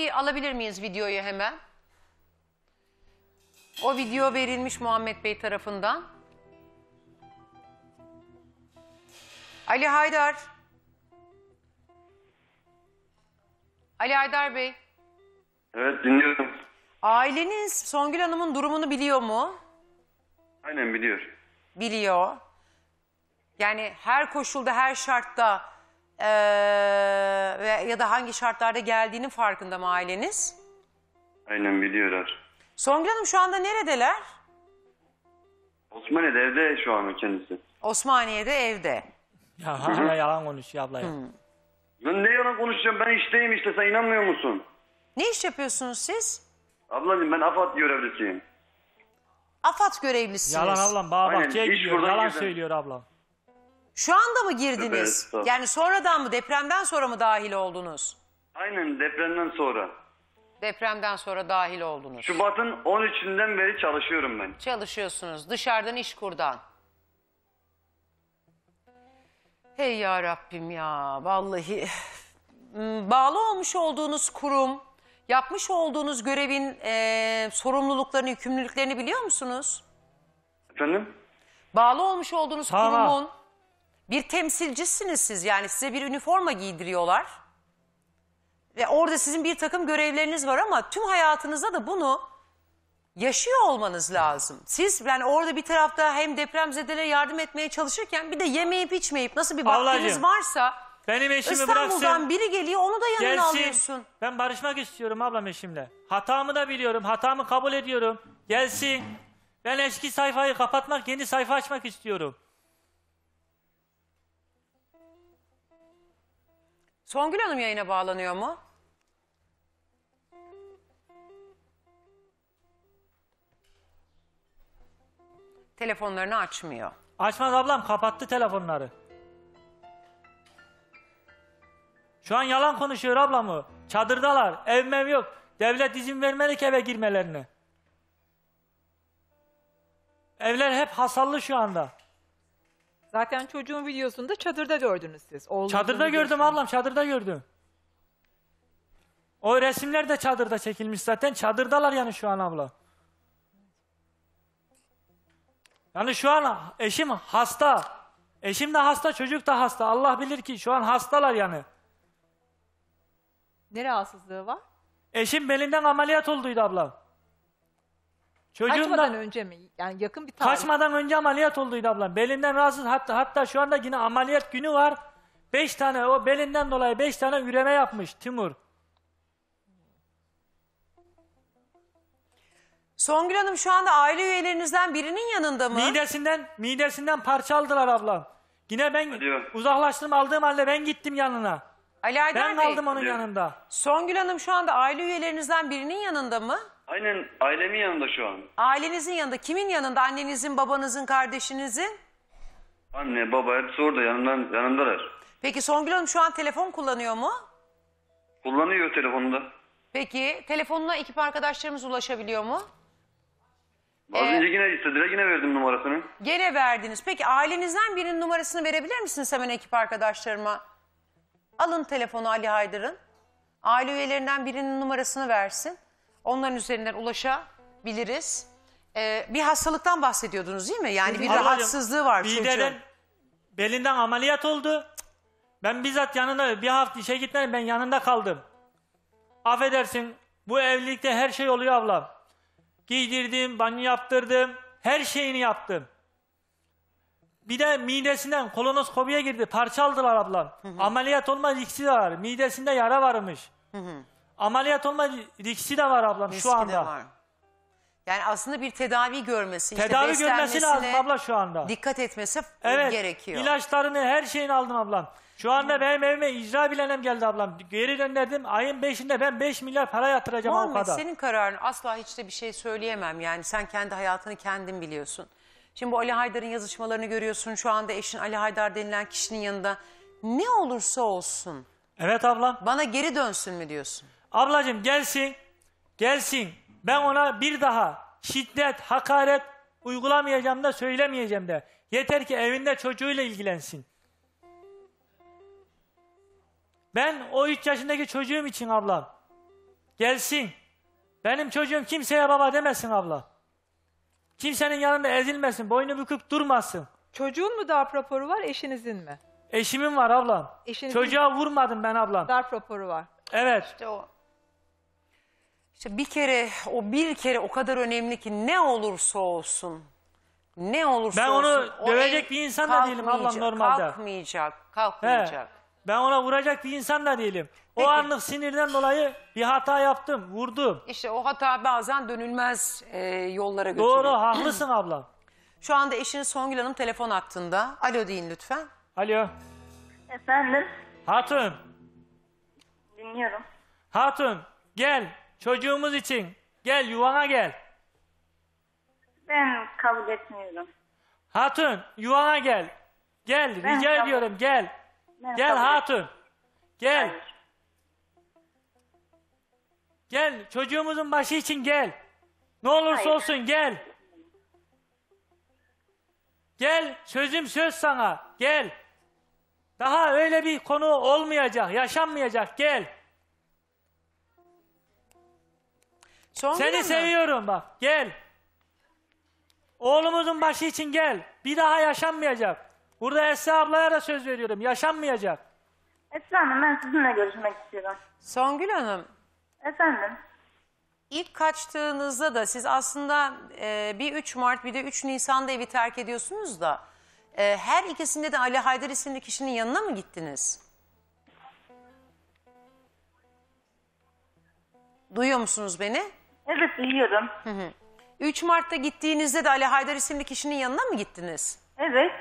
bir alabilir miyiz videoyu hemen? O video verilmiş Muhammed Bey tarafından. Ali Haydar. Ali Haydar Bey. Evet dinliyorum. Aileniz Songül Hanım'ın durumunu biliyor mu? Aynen biliyor. Biliyor. Yani her koşulda, her şartta ee, ve- ya da hangi şartlarda geldiğinin farkında mı aileniz? Aynen biliyorlar. Songül Hanım şu anda neredeler? Osmaniye'de evde şu an kendisi. Osmaniye'de evde. Ya hala yalan konuşuyor abla ya. Ben ne yalan konuşacağım ben işteyim işte sen inanmıyor musun? Ne iş yapıyorsunuz siz? Ablacığım ben AFAD görevlisiyim. AFAD görevlisiniz. Yalan ablam bana Aynen, bahçeye iş gidiyor. Yalan söylüyor ablam. Şu anda mı girdiniz? Evet, yani sonradan mı depremden sonra mı dahil oldunuz? Aynen depremden sonra. Depremden sonra dahil oldunuz. Şubat'ın 13'ünden beri çalışıyorum ben. Çalışıyorsunuz dışarıdan iş kurdan. Hey ya Rabbim ya vallahi hmm, bağlı olmuş olduğunuz kurum, yapmış olduğunuz görevin e, sorumluluklarını, yükümlülüklerini biliyor musunuz? Efendim? Bağlı olmuş olduğunuz Sana. kurumun bir temsilcisiniz siz yani size bir üniforma giydiriyorlar. Ve orada sizin bir takım görevleriniz var ama tüm hayatınızda da bunu yaşıyor olmanız lazım. Siz yani orada bir tarafta hem depremzedelere yardım etmeye çalışırken bir de yemeyip içmeyip nasıl bir vaktiniz varsa Benim eşimi İstanbul'dan bıraksın. biri geliyor onu da yanına Gelsin. alıyorsun. Ben barışmak istiyorum ablam eşimle. Hatamı da biliyorum. Hatamı kabul ediyorum. Gelsin. Ben eski sayfayı kapatmak, yeni sayfa açmak istiyorum. Songül Hanım yayına bağlanıyor mu? Telefonlarını açmıyor. Açmaz ablam kapattı telefonları. Şu an yalan konuşuyor ablamı. Çadırdalar, ev mev yok. Devlet izin vermedi ki eve girmelerine. Evler hep hasarlı şu anda. Zaten çocuğun videosunda çadırda gördünüz siz. Oğlunuzun Çadırda gördüm ablam çadırda gördüm. O resimler de çadırda çekilmiş zaten. Çadırdalar yani şu an abla. Yani şu an eşim hasta. Eşim de hasta, çocuk da hasta. Allah bilir ki şu an hastalar yani. Ne rahatsızlığı var? Eşim belinden ameliyat olduydu abla. Çocuğum Kaçmadan önce mi? Yani yakın bir tarih. kaçmadan önce ameliyat olduydu ablam. Belinden rahatsız hatta hatta şu anda yine ameliyat günü var. Beş tane o belinden dolayı beş tane üreme yapmış Timur. Songül Hanım şu anda aile üyelerinizden birinin yanında mı? Midesinden midesinden parça aldılar ablam. Yine ben Alo. uzaklaştım aldığım halde ben gittim yanına. Ali Aydar Ben Bey, kaldım onun yanında. Songül Hanım şu anda aile üyelerinizden birinin yanında mı? Aynen ailemin yanında şu an. Ailenizin yanında. Kimin yanında? Annenizin, babanızın, kardeşinizin? Anne, baba hepsi orada yanımdan, yanımdalar. Peki Songül Hanım şu an telefon kullanıyor mu? Kullanıyor telefonunda. Peki telefonuna ekip arkadaşlarımız ulaşabiliyor mu? Az Ee, önce yine istediler yine verdim numarasını. Gene verdiniz. Peki ailenizden birinin numarasını verebilir misiniz hemen ekip arkadaşlarıma? Alın telefonu Ali Haydar'ın. Aile üyelerinden birinin numarasını versin. Onların üzerinden ulaşabiliriz. Ee, bir hastalıktan bahsediyordunuz değil mi? Yani bir Ablacığım, rahatsızlığı var çocuğun. Mideden, belinden ameliyat oldu. Ben bizzat yanında bir hafta işe gitmedim ben yanında kaldım. Affedersin bu evlilikte her şey oluyor ablam. Giydirdim, banyo yaptırdım, her şeyini yaptım. Bir de midesinden kolonoskopiye girdi, parça aldılar ablam. Hı hı. Ameliyat olmaz ikisi var, midesinde yara varmış. Hı hı. Ameliyat olma riski de var ablam Riski şu anda. Yani aslında bir tedavi görmesi, Tedavi işte görmesi lazım abla şu anda. dikkat etmesi Evet. gerekiyor. İlaçlarını her şeyini aldım ablam. Şu anda benim evime icra bilenem geldi ablam. Geri döndürdüm. Ayın 5'inde ben 5 milyar para yatıracağım o kadar. senin kararın asla hiç de bir şey söyleyemem yani sen kendi hayatını kendin biliyorsun. Şimdi bu Ali Haydar'ın yazışmalarını görüyorsun şu anda eşin Ali Haydar denilen kişinin yanında ne olursa olsun Evet ablam. bana geri dönsün mü diyorsun? Ablacığım gelsin, gelsin. Ben ona bir daha şiddet, hakaret uygulamayacağım da söylemeyeceğim de. Yeter ki evinde çocuğuyla ilgilensin. Ben o 3 yaşındaki çocuğum için abla, Gelsin. Benim çocuğum kimseye baba demesin abla. Kimsenin yanında ezilmesin, boynu bükük durmasın. Çocuğun mu darp raporu var, eşinizin mi? Eşimin var ablam. Eşinizin... Çocuğa vurmadım ben ablam. Darp raporu var. Evet. İşte o. İşte bir kere o bir kere o kadar önemli ki ne olursa olsun ne olursa Ben onu olsun. o dövecek bir insan da değilim ablam kalkmayacak, normalde. Kalkmayacak, kalkmayacak. Ben ona vuracak bir insan da değilim. O Peki. anlık sinirden dolayı bir hata yaptım, vurdum. İşte o hata bazen dönülmez e, yollara götürüyor. Doğru, haklısın abla. Şu anda eşiniz Songül Hanım telefon hattında. Alo deyin lütfen. Alo. Efendim, Hatun, dinliyorum. hatun gel. Çocuğumuz için gel yuvana gel. Ben kabul etmiyorum. Hatun yuvana gel. Gel ben rica kabul... ediyorum gel. Ben gel kabul... hatun. Gel. Hayır. Gel çocuğumuzun başı için gel. Ne olursa Hayır. olsun gel. Gel sözüm söz sana gel. Daha öyle bir konu olmayacak, yaşanmayacak gel. Son Seni seviyorum bak. Gel. Oğlumuzun başı için gel. Bir daha yaşanmayacak. Burada Esra ablaya da söz veriyorum. Yaşanmayacak. Esra Hanım ben sizinle görüşmek istiyorum. Songül Hanım, Efendim? ilk kaçtığınızda da siz aslında e, bir 3 Mart bir de 3 Nisan'da evi terk ediyorsunuz da e, her ikisinde de Ali Haydar isimli kişinin yanına mı gittiniz? Duyuyor musunuz beni? Evet yiyorum. Hı hı. 3 Mart'ta gittiğinizde de Ali Haydar isimli kişinin yanına mı gittiniz? Evet.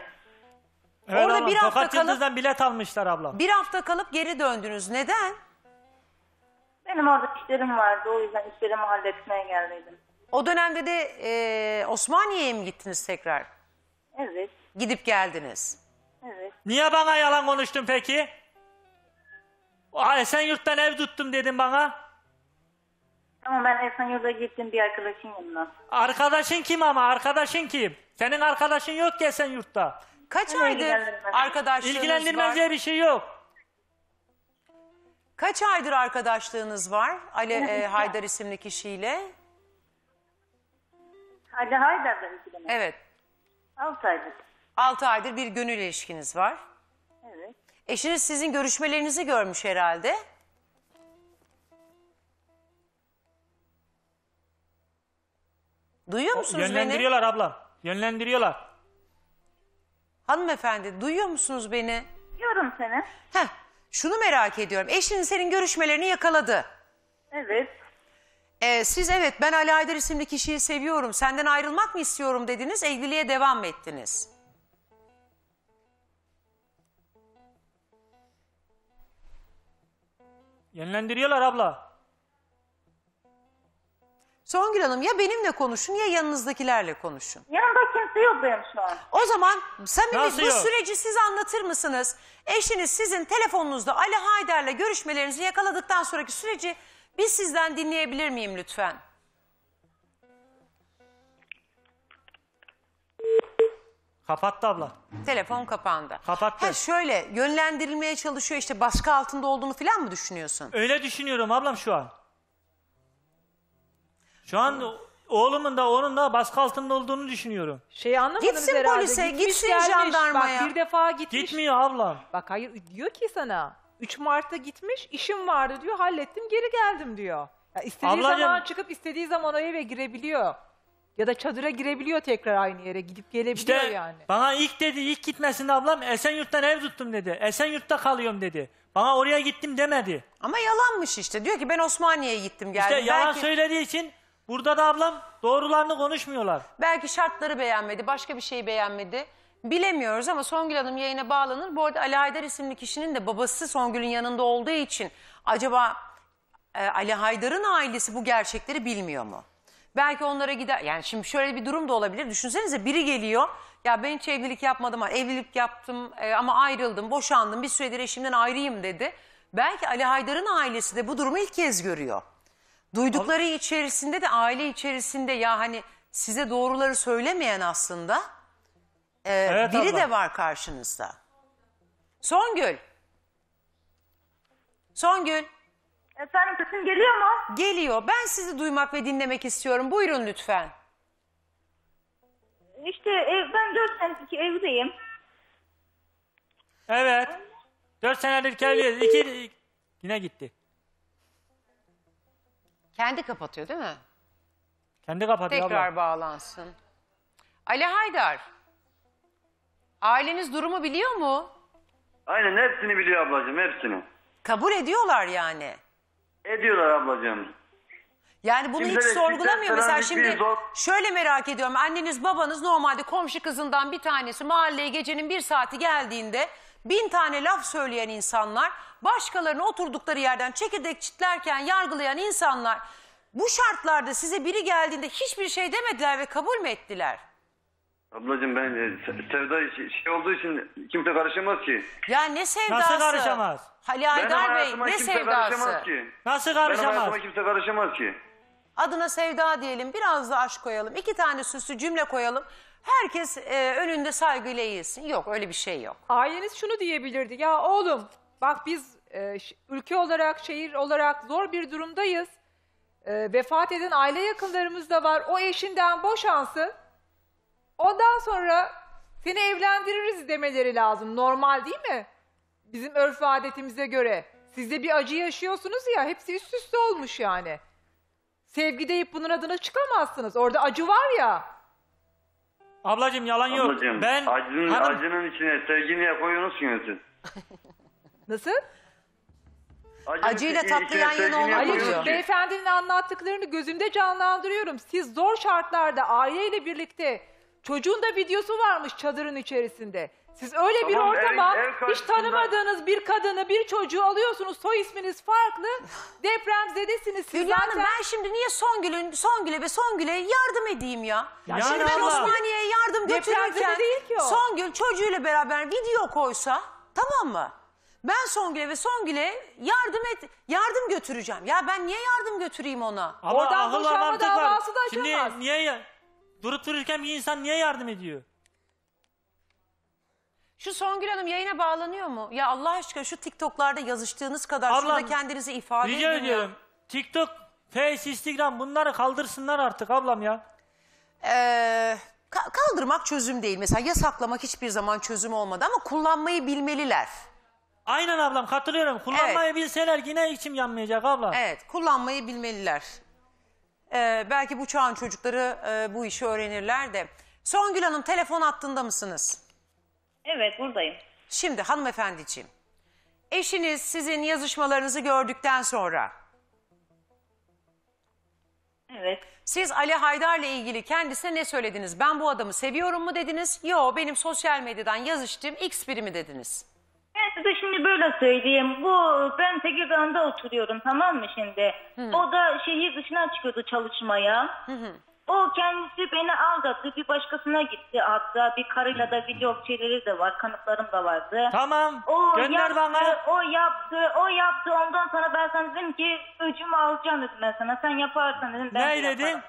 Evet Orada ablam, bir hafta kalıp- bilet almışlar ablam. Bir hafta kalıp geri döndünüz. Neden? Benim orada işlerim vardı o yüzden işlerimi halletmeye geldiydim. O dönemde de e, Osmaniye'ye mi gittiniz tekrar? Evet. Gidip geldiniz. Evet. Niye bana yalan konuştun peki? Sen yurttan ev tuttum dedin bana. Ama ben Esenyurt'a gittim bir arkadaşın yanına. Arkadaşın kim ama arkadaşın kim? Senin arkadaşın yok ki Esenyurt'ta. Kaç Beni aydır ilgilendirmez. arkadaşlığınız İlgilendirmez diye bir şey yok. Kaç aydır arkadaşlığınız var Ali e, Haydar isimli kişiyle? Hadi Haydar'da iki demek. Evet. 6 aydır. 6 aydır bir gönül ilişkiniz var. Evet. Eşiniz sizin görüşmelerinizi görmüş herhalde. Duyuyor musunuz beni? Yönlendiriyorlar abla. Yönlendiriyorlar. Hanımefendi duyuyor musunuz beni? Diyorum seni. Heh, şunu merak ediyorum. Eşin senin görüşmelerini yakaladı. Evet. Ee, siz evet ben Ali Aydar isimli kişiyi seviyorum. Senden ayrılmak mı istiyorum dediniz. Evliliğe devam mı ettiniz. Yönlendiriyorlar abla. Songül Hanım ya benimle konuşun ya yanınızdakilerle konuşun. Yanımda kimse yok benim şu an. O zaman samimi Nasıl bu yok? süreci siz anlatır mısınız? Eşiniz sizin telefonunuzda Ali Haydar'la görüşmelerinizi yakaladıktan sonraki süreci biz sizden dinleyebilir miyim lütfen? Kapattı abla. Telefon kapandı. Kapattı. Ha şöyle yönlendirilmeye çalışıyor işte baskı altında olduğunu falan mı düşünüyorsun? Öyle düşünüyorum ablam şu an. Şu an oğlumun da onun da baskı altında olduğunu düşünüyorum. Şeyi anlamadınız Gitsin herhalde. polise, gitsin jandarmaya. Bak bir defa gitmiş. Gitmiyor ablam. Bak hayır diyor ki sana 3 Mart'ta gitmiş işim vardı diyor hallettim geri geldim diyor. Ya istediği Ablacığım- zaman çıkıp istediği zaman o eve girebiliyor. Ya da çadıra girebiliyor tekrar aynı yere gidip İşte gelebiliyor yani. bana ilk dedi ilk gitmesinde ablam Esenyurt'tan ev tuttum dedi. Esenyurt'ta kalıyorum dedi. Bana oraya gittim demedi. Ama yalanmış işte. Diyor ki ben Osmaniye'ye gittim geldim. İşte yalan Belki- söylediği için Burada da ablam doğrularını konuşmuyorlar. Belki şartları beğenmedi, başka bir şeyi beğenmedi. Bilemiyoruz ama Songül Hanım yayına bağlanır. Bu arada Ali Haydar isimli kişinin de babası Songül'ün yanında olduğu için acaba e, Ali Haydar'ın ailesi bu gerçekleri bilmiyor mu? Belki onlara gider. Yani şimdi şöyle bir durum da olabilir. Düşünsenize biri geliyor. Ya ben hiç evlilik yapmadım ama evlilik yaptım e, ama ayrıldım, boşandım. Bir süredir eşimden ayrıyım dedi. Belki Ali Haydar'ın ailesi de bu durumu ilk kez görüyor. Duydukları içerisinde de aile içerisinde ya hani size doğruları söylemeyen aslında e, Evet biri abla. de var karşınızda. Songül. Songül Efendim sesim geliyor mu? geliyor. Ben sizi duymak ve dinlemek istiyorum. Buyurun lütfen. İşte ev, ben dört senelik evdeyim. Evet. Dört senelik evliyiz. İki, yine gitti. Kendi kapatıyor değil mi? Kendi kapatıyor Tekrar abla. bağlansın. Ali Haydar. Aileniz durumu biliyor mu? Aynen hepsini biliyor ablacığım hepsini. Kabul ediyorlar yani. Ediyorlar ablacığım. Yani bunu Kimse hiç de- sorgulamıyor mesela şimdi şey zor- şöyle merak ediyorum anneniz babanız normalde komşu kızından bir tanesi mahalleye gecenin bir saati geldiğinde bin tane laf söyleyen insanlar başkalarını oturdukları yerden çekirdek çitlerken yargılayan insanlar bu şartlarda size biri geldiğinde hiçbir şey demediler ve kabul mü ettiler? Ablacığım ben e, sevda şey- olduğu için kimse karışamaz ki. Ya ne sevdası? Nasıl karışamaz? Ali Benim Bey ne kimse sevdası? karışamaz ki. Nasıl Benim karışamaz? hayatıma kimse karışamaz ki. Adına sevda diyelim biraz da aşk koyalım. iki tane süslü cümle koyalım. Herkes e, önünde saygıyla eğilsin. Yok öyle bir şey yok. Aileniz şunu diyebilirdi. Ya oğlum bak biz e, ülke olarak, şehir olarak zor bir durumdayız. E, vefat eden aile yakınlarımız da var. O eşinden boşansın. Ondan sonra seni evlendiririz demeleri lazım. Normal değil mi? Bizim örf adetimize göre. Siz de bir acı yaşıyorsunuz ya hepsi üst üste olmuş yani. Sevgi deyip bunun adına çıkamazsınız. Orada acı var ya. Ablacım yalan yok. Ablacığım, Ben acının, hanım, acının içine sevgini koyuyorsunuz ki siz. Nasıl? Acının Acıyla tatlı yan yana sevgini olmak beyefendinin anlattıklarını gözümde canlandırıyorum. Siz zor şartlarda aileyle birlikte çocuğun da videosu varmış çadırın içerisinde. Siz öyle bir Tamam, el- ortama el hiç tanımadığınız bir kadını, bir çocuğu alıyorsunuz. Soy isminiz farklı. Depremzedesiniz siz Hülya Hanım ben şimdi niye Songül'ün Songül'e ve Songül'e yardım edeyim ya? Ya şimdi ben Osmaniye'ye yardım götürürken Songül çocuğuyla beraber video koysa tamam mı? Ben Songül'e ve Songül'e yardım et yardım götüreceğim. Ya ben niye yardım götüreyim ona? Ama Oradan akıl boşanma davası da Şimdi niye ya- durup dururken bir insan niye yardım ediyor? Şu Songül Hanım yayına bağlanıyor mu? Ya Allah aşkına şu TikTok'larda yazıştığınız kadar Ablam, şurada kendinizi ifade Rica edin ediyorum. TikTok, Face, Instagram bunları kaldırsınlar artık ablam ya. Ee, ka- kaldırmak çözüm değil. Mesela yasaklamak hiçbir zaman çözüm olmadı ama kullanmayı bilmeliler. Aynen ablam katılıyorum. Kullanmayı bilseler yine içim yanmayacak abla. Evet kullanmayı bilmeliler. Ee, belki bu çağın çocukları e, bu işi öğrenirler de. Songül Hanım telefon hattında mısınız? Evet buradayım. Şimdi hanımefendiciğim, eşiniz sizin yazışmalarınızı gördükten sonra Evet. siz Ali Haydar'la ilgili kendisine ne söylediniz? Ben bu adamı seviyorum mu dediniz? Yo benim sosyal medyadan yazıştığım X birimi dediniz? Ben size şimdi böyle söyleyeyim. Bu ben Tekirdağ'da oturuyorum tamam mı şimdi? O da şehir dışına çıkıyordu çalışmaya. O kendisi beni aldattı. Bir başkasına gitti hatta. Bir karıyla da video şeyleri de var. Kanıtlarım da vardı. Tamam. O Gönder yaptı, bana. O yaptı. O yaptı. Ondan sonra ben sana dedim ki öcümü alacağım dedim ben sana. Sen yaparsan dedim. Ben Ney de dedin? Yaparım.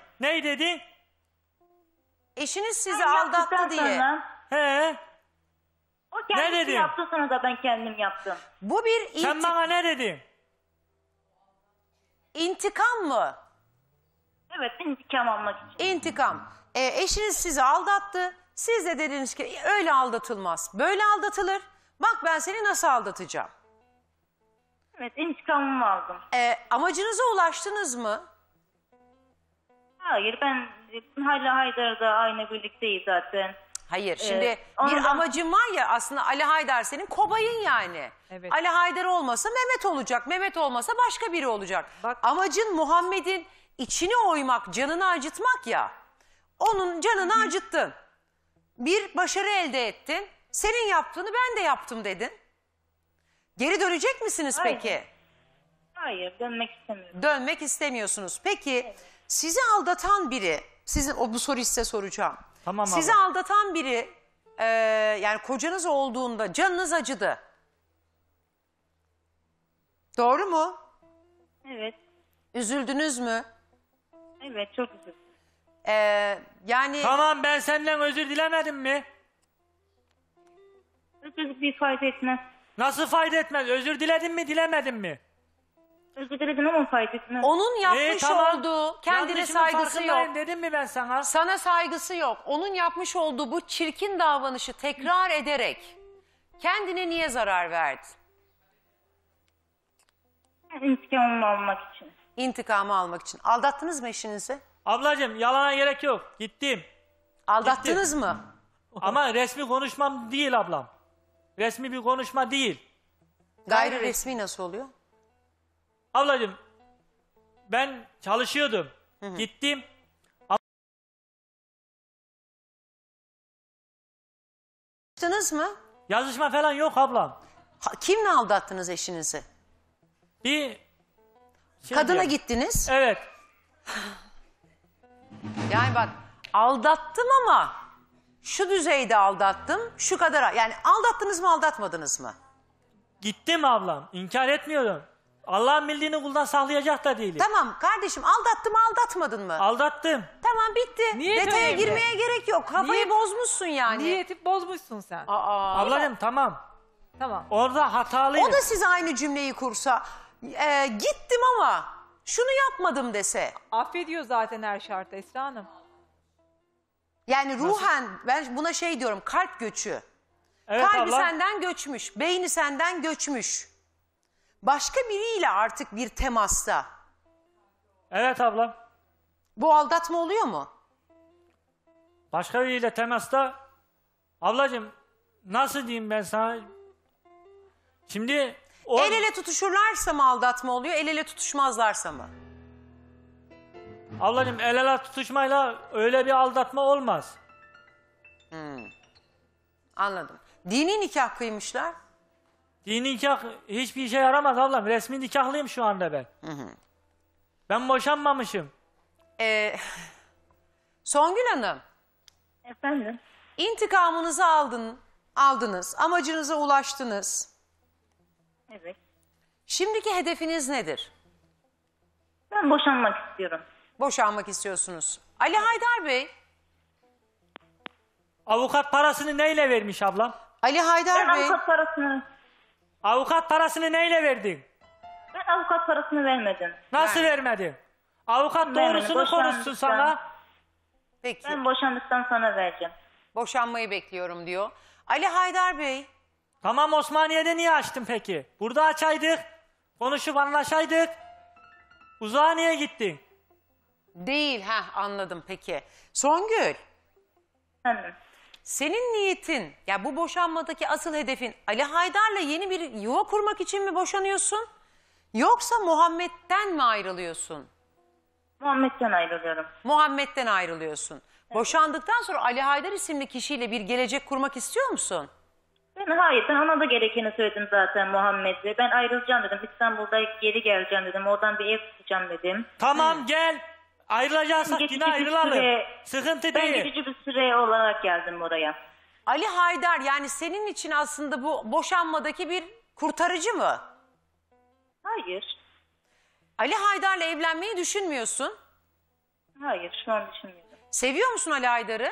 dedin? Eşiniz sizi Ben aldattı diye. sonra- He? O Ne kendisi dedin? yaptı sana da ben kendim yaptım. Bu bir Sen bana ne dedin? İntikam mı? Evet intikam almak için. İntikam. E, eşiniz sizi aldattı. Siz de dediniz ki öyle aldatılmaz. Böyle aldatılır. Bak ben seni nasıl aldatacağım. Evet intikamımı aldım. E, amacınıza ulaştınız mı? Hayır ben hala da aynı birlikteyiz zaten. Hayır e, şimdi Evet, bir ondan- amacın var ya aslında Ali Haydar senin kobayın yani. Evet. Ali Haydar olmasa Mehmet olacak. Mehmet olmasa başka biri olacak. Bak- Amacın Muhammed'in içini oymak, canını acıtmak ya. Onun canını acıttın. Bir başarı elde ettin. Senin yaptığını ben de yaptım dedin. Geri dönecek misiniz peki? Hayır, dönmek istemiyorum. Dönmek istemiyorsunuz. Peki evet. sizi aldatan biri, sizin o bu soruyu size soracağım. Tamam Sizi aldatan biri e, yani kocanız olduğunda canınız acıdı. Doğru mu? Evet. Üzüldünüz mü? Evet çok üzüldüm. Ee, yani Tamam ben senden özür dilemedim mi? Özür bir fayda etmez. Nasıl fayda etmez? Özür diledin mi dilemedin mi? Özür diledim ama fayda etmez. onun ee, yapmış E, olduğu kendine saygısı yok. dedim mi ben sana? Sana saygısı yok. Onun yapmış olduğu bu çirkin davranışı tekrar ederek kendine niye zarar verdin? İntikamımı almak için. İntikamı almak için. Aldattınız mı eşinizi? Ablacığım yalana gerek yok. Gittim. Aldattınız mı? Ama resmi konuşmam değil ablam. Resmi bir konuşma değil. Gayri resmi nasıl oluyor? Ablacığım ben çalışıyordum. Gittim. Aldattınız mı? Yazışma falan yok ablam. Ha- Kimle aldattınız eşinizi? Bir Şimdi, şey Kadına gittiniz. Evet. Yani bak aldattım ama şu düzeyde aldattım şu kadar. Yani aldattınız mı aldatmadınız mı? Gittim ablam. inkar etmiyorum. Allah'ın bildiğini kuldan sağlayacak da değilim. Tamam kardeşim aldattım aldatmadın mı? Aldattım. Tamam bitti. Niyet Detaya önemli. girmeye gerek yok. Kafayı Niyet- bozmuşsun yani. Niyeti bozmuşsun sen. Aa, Ablacığım tamam. Tamam. Orada hatalıyım. o da siz aynı cümleyi kursa e, gittim ama şunu yapmadım dese. Affediyor zaten her şartta Esra Hanım. Yani ruhen ben buna şey diyorum kalp göçü. Evet Kalbi abla. senden göçmüş, beyni senden göçmüş. Başka biriyle artık bir temasta. Evet abla. Bu aldatma oluyor mu? Başka biriyle temasta ablacığım nasıl diyeyim ben sana? Şimdi o... El ele tutuşurlarsa mı aldatma oluyor, el ele tutuşmazlarsa mı? Ablacığım el ele tutuşmayla öyle bir aldatma olmaz. Hmm. Anladım. Dini nikah kıymışlar. Dini nikah hiçbir işe yaramaz ablam. Resmi nikahlıyım şu anda ben. Hı hı. Ben boşanmamışım. Ee, Songül Hanım. Efendim? İntikamınızı aldın, aldınız. Amacınıza ulaştınız. Evet. Şimdiki hedefiniz nedir? Ben boşanmak istiyorum. Boşanmak istiyorsunuz. Ali Haydar Bey, Avukat parasını neyle vermiş ablam? Ali Ben Haydar Bey, avukat parasını Avukat parasını neyle verdin? ben avukat parasını vermedim. Nasıl vermedin? Avukat Vermedim, doğrusunu boşanmışlar. konuşsun sana. peki Ben boşandıktan sonra vereceğim. boşanmayı bekliyorum diyor. Ali Haydar Bey, Tamam Osmaniye'de niye açtın peki? Burada açaydık. Konuşup anlaşaydık. Uzağa niye gittin? Değil ha anladım peki. Songül Efendim. senin niyetin ya bu boşanmadaki asıl hedefin Ali Haydar'la yeni bir yuva kurmak için mi boşanıyorsun? Yoksa Muhammed'den mi ayrılıyorsun? Muhammed'den ayrılıyorum. Muhammed'den ayrılıyorsun. Boşandıktan sonra Ali Haydar isimli kişiyle bir gelecek kurmak istiyor musun? Ben hayır ben ona da gerekeni söyledim zaten Muhammed'e. Ben ayrılacağım dedim. İstanbul'da geri geleceğim dedim. Oradan bir ev tutacağım dedim. Tamam gel. Ayrılacaksak Geçici yine bir ayrılalım. süre- Sıkıntı Ben değil. geçici bir süre olarak geldim oraya. Ali Haydar yani senin için aslında bu boşanmadaki bir kurtarıcı mı? Hayır. Ali Haydar'la evlenmeyi düşünmüyorsun. Hayır şu an düşünmüyorum. Seviyor musun Ali Haydar'ı?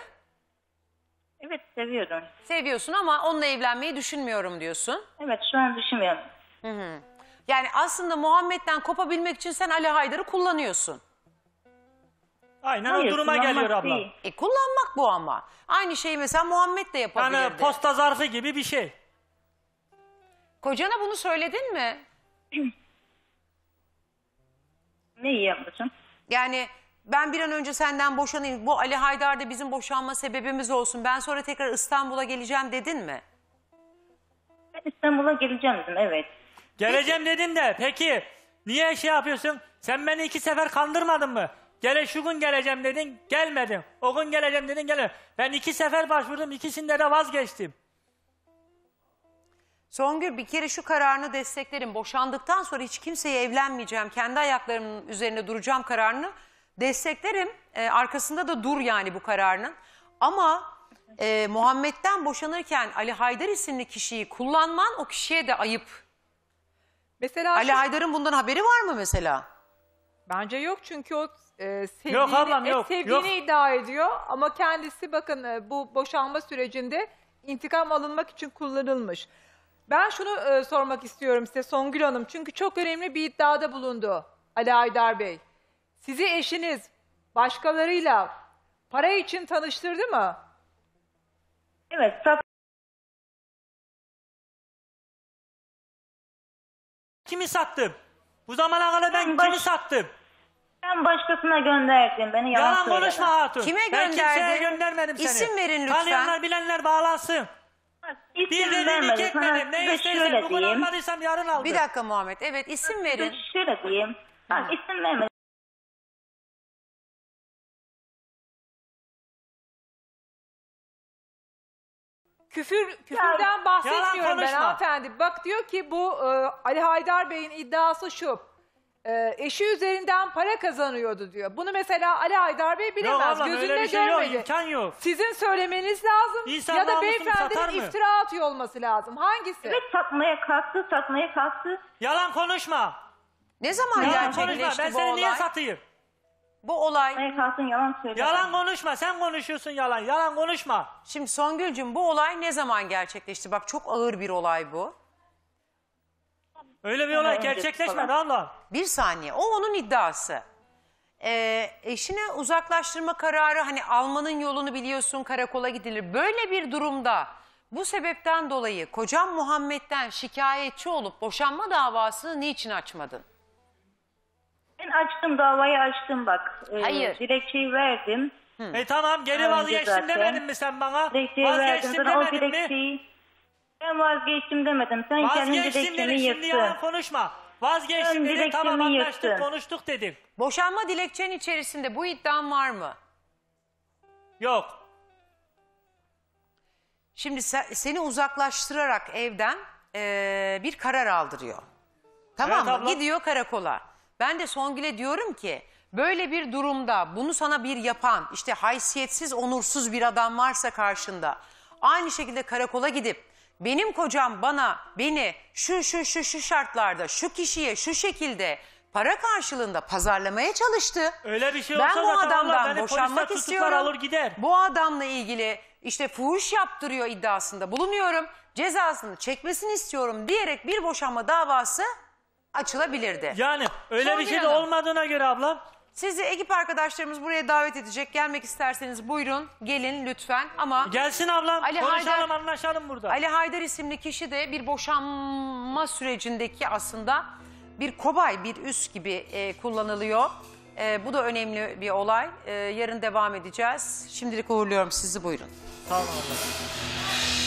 Evet seviyorum. Seviyorsun ama onunla evlenmeyi düşünmüyorum diyorsun. Evet şu an düşünmüyorum. Hı hı. Yani aslında Muhammed'den kopabilmek için sen Ali Haydar'ı kullanıyorsun. Aynen Hayır, o duruma geliyor abla. E kullanmak bu ama. Aynı şeyi mesela Muhammed de yapabilirdi. Yani posta zarfı gibi bir şey. Kocana bunu söyledin mi? Ne iyi Yani ben bir an önce senden boşanayım. Bu Ali Haydar da bizim boşanma sebebimiz olsun. Ben sonra tekrar İstanbul'a geleceğim dedin mi? İstanbul'a geleceğim dedim evet. Geleceğim dedim de peki niye şey yapıyorsun? Sen beni iki sefer kandırmadın mı? Gele şu gün geleceğim dedin gelmedin. O gün geleceğim dedin gelmedin. Ben iki sefer başvurdum ikisinde de vazgeçtim. Songül bir kere şu kararını desteklerim. Boşandıktan sonra hiç kimseye evlenmeyeceğim. Kendi ayaklarımın üzerine duracağım kararını Desteklerim. E, arkasında da dur yani bu kararının. Ama e, Muhammed'den boşanırken Ali Haydar isimli kişiyi kullanman o kişiye de ayıp. Mesela Ali şu- Haydar'ın bundan haberi var mı mesela? Bence yok çünkü o e, sevdiğini, Yok ablam, e, sevdiğini yok. iddia ediyor ama kendisi bakın e, bu boşanma sürecinde intikam alınmak için kullanılmış. Ben şunu e, sormak istiyorum size Songül Hanım çünkü çok önemli bir iddiada bulundu Ali Haydar Bey. Sizi eşiniz başkalarıyla para için tanıştırdı mı? Evet. Saf Kimi sattım? Bu zamana kadar ben, Ben baş- kimi sattım? ben başkasına gönderdin beni yalan, Yalan konuşma hatun. Kime ben kimseye göndermedim seni. İsim verin lütfen. Tanıyanlar bilenler bağlansın. İsim vermedim. dedim Ne size bugün almadıysam yarın aldım. Bir dakika Muhammed. Evet isim verin. Size şöyle diyeyim. Bak isim vermedim. küfür küfürden bahsetmiyorum ben konuşma. hanımefendi. Bak diyor ki bu e, Ali Haydar Bey'in iddiası şu. E, eşi üzerinden para kazanıyordu diyor. Bunu mesela Ali Haydar Bey Yok bilemez. ablam öyle Gözünde bir şey görmedi. yok. imkan yok. Sizin söylemeniz lazım İnsan ya da namusunu beyefendinin iftira atıyor olması lazım. Hangisi? Evet satmaya kalktı, satmaya kalktı. Yalan konuşma. Ne zaman Yalan konuşma. Ben gerçekleşti bu seni niye satayım? Bu olay... Hayır Kalsın yalan söylüyor. Yalan konuşma. Sen konuşuyorsun yalan. Yalan konuşma. Şimdi Songül'cüm bu olay ne zaman gerçekleşti? Bak çok ağır bir olay bu. Öyle bir olay gerçekleşmedi abla. Bir saniye. O onun iddiası. Ee, eşine uzaklaştırma kararı hani almanın yolunu biliyorsun karakola gidilir. Böyle bir durumda bu sebepten dolayı kocam Muhammed'den şikayetçi olup boşanma davasını niçin açmadın? Ben açtım davayı açtım bak. Ee, Hayır. Dilekçeyi verdim. E tamam geri Önce vazgeçtim zaten. demedin mi sen bana? Dilekçeyi verdim. Vazgeçtim Sonra o demedin mi? ben vazgeçtim demedim. Sen Vazgeçtim dedin dilekçeni şimdi yıktın. yalan konuşma. Vazgeçtim Ön tamam dilekçemi anlaştık yırttın. konuştuk dedim. Boşanma dilekçenin içerisinde bu iddian var mı? Yok. Şimdi seni uzaklaştırarak evden eee, bir karar aldırıyor. Tamam Evet mı? abla. Gidiyor karakola. Ben de Songül'e diyorum ki böyle bir durumda bunu sana bir yapan işte haysiyetsiz onursuz bir adam varsa karşında aynı şekilde karakola gidip benim kocam bana beni şu şu şu şu şartlarda şu kişiye şu şekilde para karşılığında pazarlamaya çalıştı. Öyle bir şey ben olsa bu zaten adamdan beni boşanmak istiyorum. alır gider. Bu adamla ilgili işte fuhuş yaptırıyor iddiasında bulunuyorum. Cezasını çekmesini istiyorum diyerek bir boşanma davası açılabilirdi. Yani öyle Sonra bir şey de olmadığına göre ablam. Sizi ekip arkadaşlarımız buraya davet edecek. Gelmek isterseniz buyurun, gelin lütfen ama Gelsin ablam Ali konuşalım Haydar- anlaşalım burada. Ali Haydar isimli kişi de bir boşanma sürecindeki aslında bir kobay, bir üs gibi e, kullanılıyor. E, bu da önemli bir olay. E, yarın devam edeceğiz. Şimdilik uğurluyorum sizi buyurun. Tamam ablam.